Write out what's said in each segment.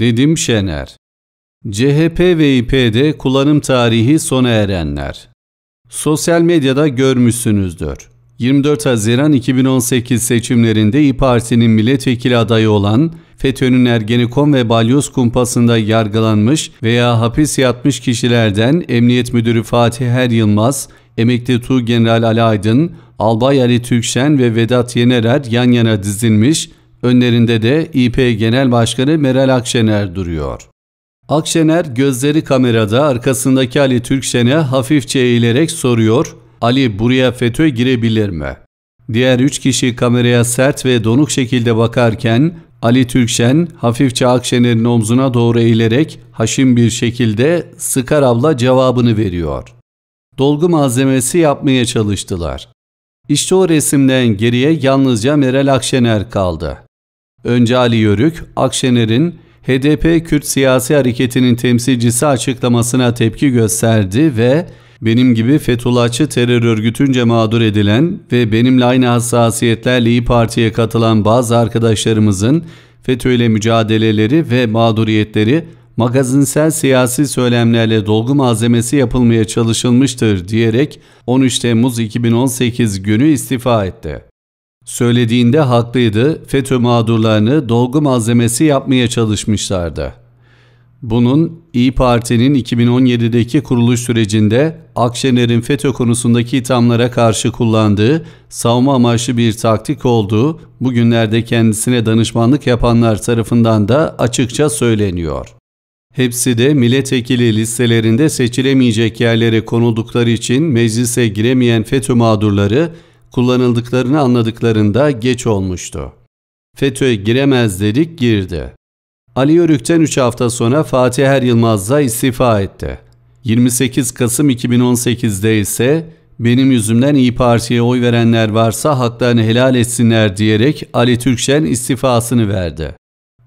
Dedim Şener. CHP ve İP'de kullanım tarihi sona erenler. Sosyal medyada görmüşsünüzdür. 24 Haziran 2018 seçimlerinde İYİ Parti'nin milletvekili adayı olan FETÖ'nün Ergenekon ve Balyoz kumpasında yargılanmış veya hapis yatmış kişilerden Emniyet Müdürü Fatih Er Yılmaz, emekli Tuğ General Ali Aydın, Albay Ali Türkşen ve Vedat Yenerer yan yana dizilmiş Önlerinde de İP Genel Başkanı Meral Akşener duruyor. Akşener gözleri kamerada arkasındaki Ali Türkşen'e hafifçe eğilerek soruyor Ali buraya FETÖ girebilir mi? Diğer üç kişi kameraya sert ve donuk şekilde bakarken Ali Türkşen hafifçe Akşener'in omzuna doğru eğilerek haşim bir şekilde sıkar abla cevabını veriyor. Dolgu malzemesi yapmaya çalıştılar. İşte o resimden geriye yalnızca Meral Akşener kaldı. Önce Ali Yörük, Akşener'in HDP Kürt siyasi hareketinin temsilcisi açıklamasına tepki gösterdi ve benim gibi Fethullahçı terör örgütünce mağdur edilen ve benimle aynı hassasiyetlerle İyi Parti'ye katılan bazı arkadaşlarımızın FETÖ ile mücadeleleri ve mağduriyetleri magazinsel siyasi söylemlerle dolgu malzemesi yapılmaya çalışılmıştır diyerek 13 Temmuz 2018 günü istifa etti. Söylediğinde haklıydı, FETÖ mağdurlarını dolgu malzemesi yapmaya çalışmışlardı. Bunun İyi Parti'nin 2017'deki kuruluş sürecinde Akşener'in FETÖ konusundaki ithamlara karşı kullandığı savunma amaçlı bir taktik olduğu bugünlerde kendisine danışmanlık yapanlar tarafından da açıkça söyleniyor. Hepsi de milletvekili listelerinde seçilemeyecek yerlere konuldukları için meclise giremeyen FETÖ mağdurları kullanıldıklarını anladıklarında geç olmuştu. FETÖ'ye giremez dedik girdi. Ali Yörük'ten 3 hafta sonra Fatih Er Yılmaz'da istifa etti. 28 Kasım 2018'de ise benim yüzümden İyi Parti'ye oy verenler varsa haklarını helal etsinler diyerek Ali Türkşen istifasını verdi.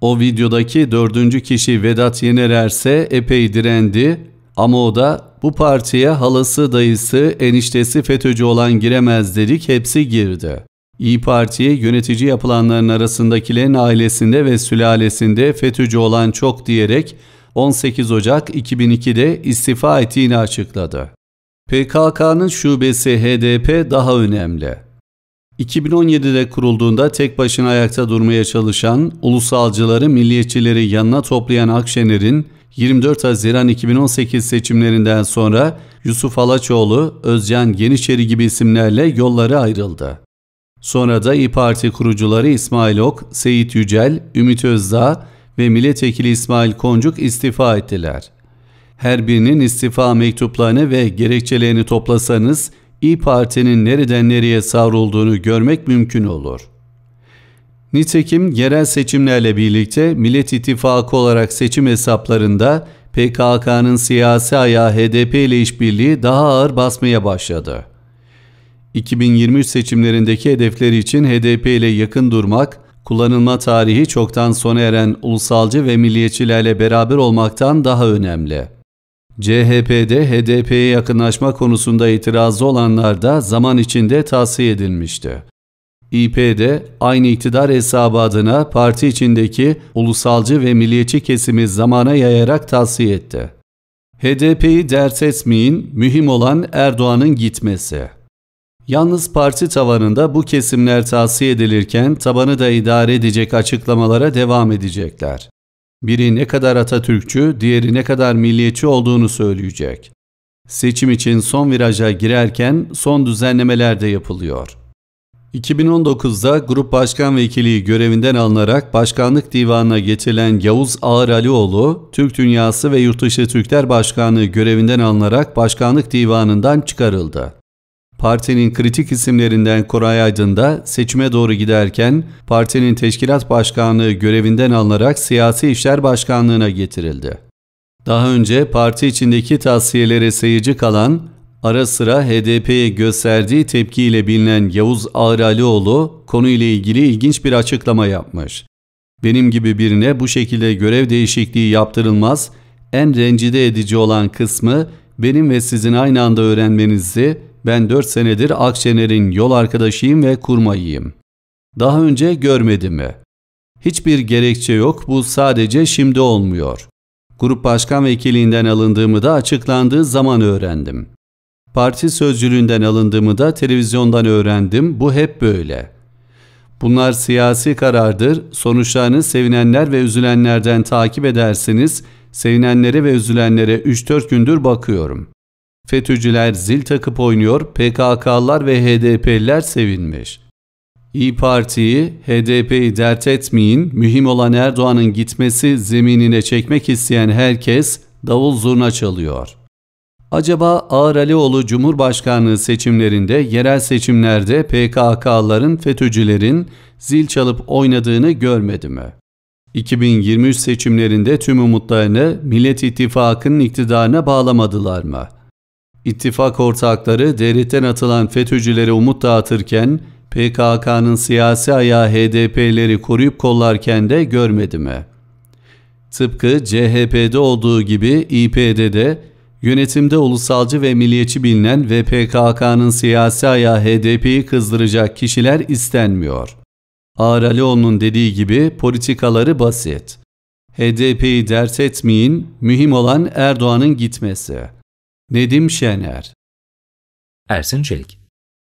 O videodaki dördüncü kişi Vedat Yenererse epey direndi ama o da bu partiye halası, dayısı, eniştesi FETÖ'cü olan giremez dedik hepsi girdi. İyi Parti'ye yönetici yapılanların arasındakilerin ailesinde ve sülalesinde FETÖ'cü olan çok diyerek 18 Ocak 2002'de istifa ettiğini açıkladı. PKK'nın şubesi HDP daha önemli. 2017'de kurulduğunda tek başına ayakta durmaya çalışan, ulusalcıları, milliyetçileri yanına toplayan Akşener'in 24 Haziran 2018 seçimlerinden sonra Yusuf Alaçoğlu, Özcan Genişeri gibi isimlerle yolları ayrıldı. Sonra da İYİ Parti kurucuları İsmail Ok, Seyit Yücel, Ümit Özdağ ve Milletvekili İsmail Koncuk istifa ettiler. Her birinin istifa mektuplarını ve gerekçelerini toplasanız İYİ Parti'nin nereden nereye savrulduğunu görmek mümkün olur. Nitekim yerel seçimlerle birlikte Millet İttifakı olarak seçim hesaplarında PKK'nın siyasi ayağı HDP ile işbirliği daha ağır basmaya başladı. 2023 seçimlerindeki hedefleri için HDP ile yakın durmak, kullanılma tarihi çoktan sona eren ulusalcı ve milliyetçilerle beraber olmaktan daha önemli. CHP'de HDP'ye yakınlaşma konusunda itirazı olanlar da zaman içinde tavsiye edilmişti. İP'de aynı iktidar hesabı adına parti içindeki ulusalcı ve milliyetçi kesimi zamana yayarak tavsiye etti. HDP'yi dert etmeyin, mühim olan Erdoğan'ın gitmesi. Yalnız parti tavanında bu kesimler tavsiye edilirken tabanı da idare edecek açıklamalara devam edecekler. Biri ne kadar Atatürkçü, diğeri ne kadar milliyetçi olduğunu söyleyecek. Seçim için son viraja girerken son düzenlemeler de yapılıyor. 2019'da Grup Başkan Vekili görevinden alınarak Başkanlık Divanı'na getirilen Yavuz Ağar Alioğlu, Türk Dünyası ve Yurtdışı Türkler Başkanlığı görevinden alınarak Başkanlık Divanı'ndan çıkarıldı. Partinin kritik isimlerinden Koray Aydın da seçime doğru giderken partinin teşkilat başkanlığı görevinden alınarak Siyasi İşler Başkanlığı'na getirildi. Daha önce parti içindeki tavsiyelere seyirci kalan Ara sıra HDP'ye gösterdiği tepkiyle bilinen Yavuz Ağralioğlu konuyla ilgili ilginç bir açıklama yapmış. Benim gibi birine bu şekilde görev değişikliği yaptırılmaz, en rencide edici olan kısmı benim ve sizin aynı anda öğrenmenizi ben 4 senedir Akşener'in yol arkadaşıyım ve kurmayıyım. Daha önce görmedi mi? Hiçbir gerekçe yok bu sadece şimdi olmuyor. Grup başkan vekiliğinden alındığımı da açıklandığı zaman öğrendim. Parti sözcülüğünden alındığımı da televizyondan öğrendim. Bu hep böyle. Bunlar siyasi karardır. Sonuçlarını sevinenler ve üzülenlerden takip edersiniz. Sevinenlere ve üzülenlere 3-4 gündür bakıyorum. FETÖ'cüler zil takıp oynuyor, PKK'lar ve HDP'liler sevinmiş. İyi Parti'yi, HDP'yi dert etmeyin, mühim olan Erdoğan'ın gitmesi zeminine çekmek isteyen herkes davul zurna çalıyor.'' Acaba Ağar Alioğlu Cumhurbaşkanlığı seçimlerinde yerel seçimlerde PKK'ların, FETÖ'cülerin zil çalıp oynadığını görmedi mi? 2023 seçimlerinde tüm umutlarını Millet İttifakı'nın iktidarına bağlamadılar mı? İttifak ortakları devletten atılan FETÖ'cülere umut dağıtırken PKK'nın siyasi ayağı HDP'leri koruyup kollarken de görmedi mi? Tıpkı CHP'de olduğu gibi İP'de de Yönetimde ulusalcı ve milliyetçi bilinen ve PKK'nın siyasi ayağı HDP'yi kızdıracak kişiler istenmiyor. Ağar Alioğlu'nun dediği gibi politikaları basit. HDP'yi dert etmeyin, mühim olan Erdoğan'ın gitmesi. Nedim Şener Ersin Çelik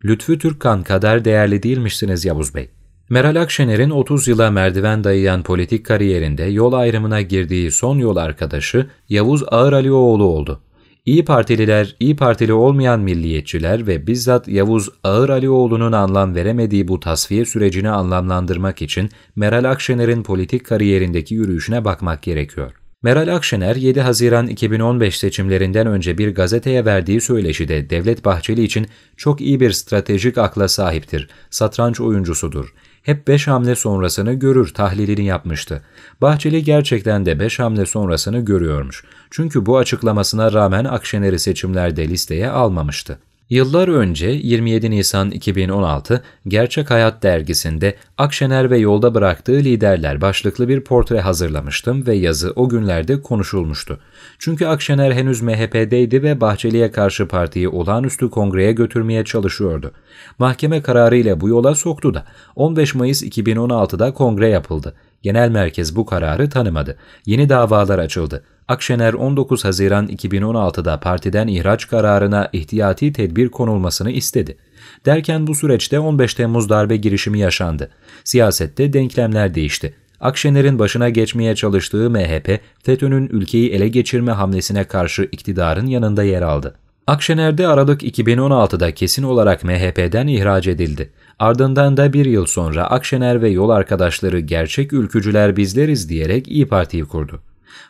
Lütfü Türkkan kadar değerli değilmişsiniz Yavuz Bey. Meral Akşener'in 30 yıla merdiven dayayan politik kariyerinde yol ayrımına girdiği son yol arkadaşı Yavuz Ağır Alioğlu oldu. İyi Partililer, İyi Partili olmayan milliyetçiler ve bizzat Yavuz Ağır Alioğlu'nun anlam veremediği bu tasfiye sürecini anlamlandırmak için Meral Akşener'in politik kariyerindeki yürüyüşüne bakmak gerekiyor. Meral Akşener 7 Haziran 2015 seçimlerinden önce bir gazeteye verdiği söyleşide Devlet Bahçeli için çok iyi bir stratejik akla sahiptir, satranç oyuncusudur, hep 5 hamle sonrasını görür tahlilini yapmıştı. Bahçeli gerçekten de 5 hamle sonrasını görüyormuş. Çünkü bu açıklamasına rağmen Akşener'i seçimlerde listeye almamıştı. Yıllar önce 27 Nisan 2016 Gerçek Hayat dergisinde Akşener ve yolda bıraktığı liderler başlıklı bir portre hazırlamıştım ve yazı o günlerde konuşulmuştu. Çünkü Akşener henüz MHP'deydi ve Bahçeli'ye karşı partiyi olağanüstü kongreye götürmeye çalışıyordu. Mahkeme kararı ile bu yola soktu da 15 Mayıs 2016'da kongre yapıldı. Genel Merkez bu kararı tanımadı. Yeni davalar açıldı. Akşener 19 Haziran 2016'da partiden ihraç kararına ihtiyati tedbir konulmasını istedi. Derken bu süreçte 15 Temmuz darbe girişimi yaşandı. Siyasette denklemler değişti. Akşener'in başına geçmeye çalıştığı MHP, FETÖ'nün ülkeyi ele geçirme hamlesine karşı iktidarın yanında yer aldı. Akşener'de Aralık 2016'da kesin olarak MHP'den ihraç edildi. Ardından da bir yıl sonra Akşener ve yol arkadaşları gerçek ülkücüler bizleriz diyerek İyi Parti'yi kurdu.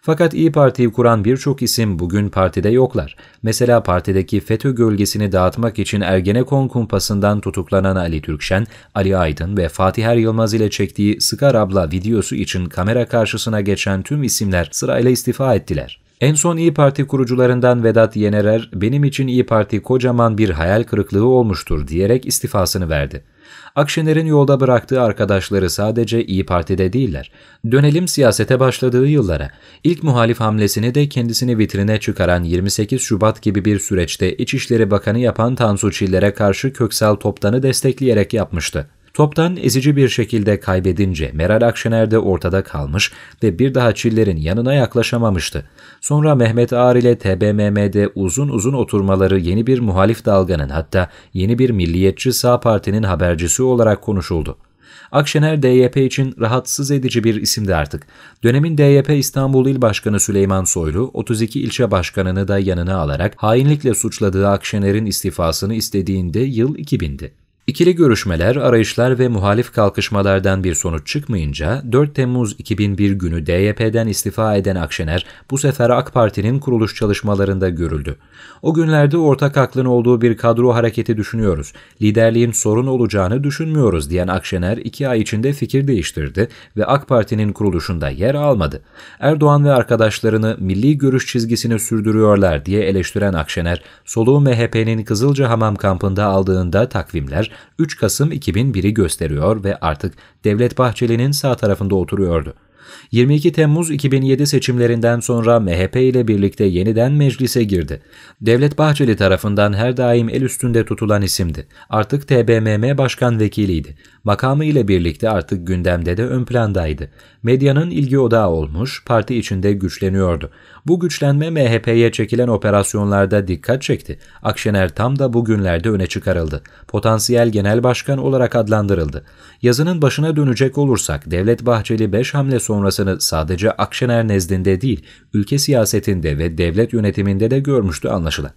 Fakat İyi Parti'yi kuran birçok isim bugün partide yoklar. Mesela partideki FETÖ gölgesini dağıtmak için Ergenekon kumpasından tutuklanan Ali Türkşen, Ali Aydın ve Fatih Er Yılmaz ile çektiği Sıkar Abla videosu için kamera karşısına geçen tüm isimler sırayla istifa ettiler. En son İyi Parti kurucularından Vedat Yenerer, benim için İyi Parti kocaman bir hayal kırıklığı olmuştur diyerek istifasını verdi. Akşener'in yolda bıraktığı arkadaşları sadece İyi Parti'de değiller. Dönelim siyasete başladığı yıllara. İlk muhalif hamlesini de kendisini vitrine çıkaran 28 Şubat gibi bir süreçte İçişleri Bakanı yapan Tansu Çiller'e karşı Köksal Toptan'ı destekleyerek yapmıştı. Toptan ezici bir şekilde kaybedince Meral Akşener de ortada kalmış ve bir daha Çiller'in yanına yaklaşamamıştı. Sonra Mehmet Ağar ile TBMM'de uzun uzun oturmaları yeni bir muhalif dalganın hatta yeni bir milliyetçi sağ partinin habercisi olarak konuşuldu. Akşener DYP için rahatsız edici bir isimdi artık. Dönemin DYP İstanbul İl Başkanı Süleyman Soylu, 32 ilçe başkanını da yanına alarak hainlikle suçladığı Akşener'in istifasını istediğinde yıl 2000'di. İkili görüşmeler, arayışlar ve muhalif kalkışmalardan bir sonuç çıkmayınca 4 Temmuz 2001 günü DYP'den istifa eden Akşener bu sefer AK Parti'nin kuruluş çalışmalarında görüldü. O günlerde ortak aklın olduğu bir kadro hareketi düşünüyoruz. Liderliğin sorun olacağını düşünmüyoruz diyen Akşener 2 ay içinde fikir değiştirdi ve AK Parti'nin kuruluşunda yer almadı. Erdoğan ve arkadaşlarını milli görüş çizgisini sürdürüyorlar diye eleştiren Akşener, soluğu MHP'nin Kızılca Hamam kampında aldığında takvimler 3 Kasım 2001'i gösteriyor ve artık Devlet Bahçeli'nin sağ tarafında oturuyordu. 22 Temmuz 2007 seçimlerinden sonra MHP ile birlikte yeniden meclise girdi. Devlet Bahçeli tarafından her daim el üstünde tutulan isimdi. Artık TBMM Başkan Vekiliydi. Makamı ile birlikte artık gündemde de ön plandaydı. Medyanın ilgi odağı olmuş, parti içinde güçleniyordu. Bu güçlenme MHP'ye çekilen operasyonlarda dikkat çekti. Akşener tam da bugünlerde öne çıkarıldı. Potansiyel genel başkan olarak adlandırıldı. Yazının başına dönecek olursak Devlet Bahçeli 5 hamle sonra sonrasını sadece Akşener nezdinde değil, ülke siyasetinde ve devlet yönetiminde de görmüştü anlaşılan.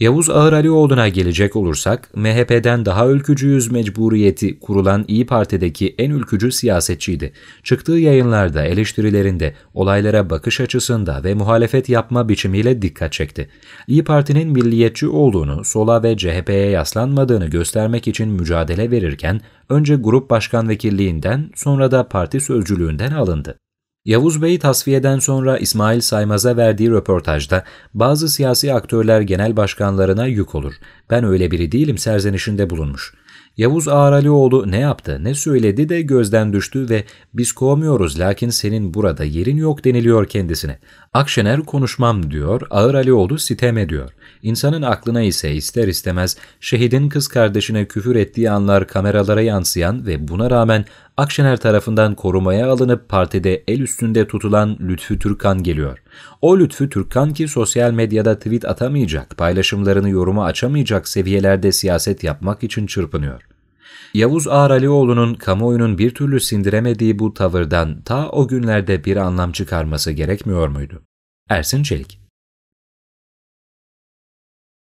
Yavuz Ağır Alioğlu'na gelecek olursak, MHP'den daha ülkücüyüz mecburiyeti kurulan İyi Parti'deki en ülkücü siyasetçiydi. Çıktığı yayınlarda, eleştirilerinde, olaylara bakış açısında ve muhalefet yapma biçimiyle dikkat çekti. İyi Parti'nin milliyetçi olduğunu, sola ve CHP'ye yaslanmadığını göstermek için mücadele verirken, önce grup başkan vekilliğinden sonra da parti sözcülüğünden alındı. Yavuz Bey tasfiyeden sonra İsmail Saymaz'a verdiği röportajda bazı siyasi aktörler genel başkanlarına yük olur. Ben öyle biri değilim serzenişinde bulunmuş.'' Yavuz Ağralioğlu ne yaptı ne söyledi de gözden düştü ve biz kovmuyoruz lakin senin burada yerin yok deniliyor kendisine. Akşener konuşmam diyor, Ağralioğlu sitem ediyor. İnsanın aklına ise ister istemez şehidin kız kardeşine küfür ettiği anlar kameralara yansıyan ve buna rağmen Akşener tarafından korumaya alınıp partide el üstünde tutulan Lütfü Türkan geliyor. O lütfü Türkkan ki sosyal medyada tweet atamayacak, paylaşımlarını yoruma açamayacak seviyelerde siyaset yapmak için çırpınıyor. Yavuz Ağar kamuoyunun bir türlü sindiremediği bu tavırdan ta o günlerde bir anlam çıkarması gerekmiyor muydu? Ersin Çelik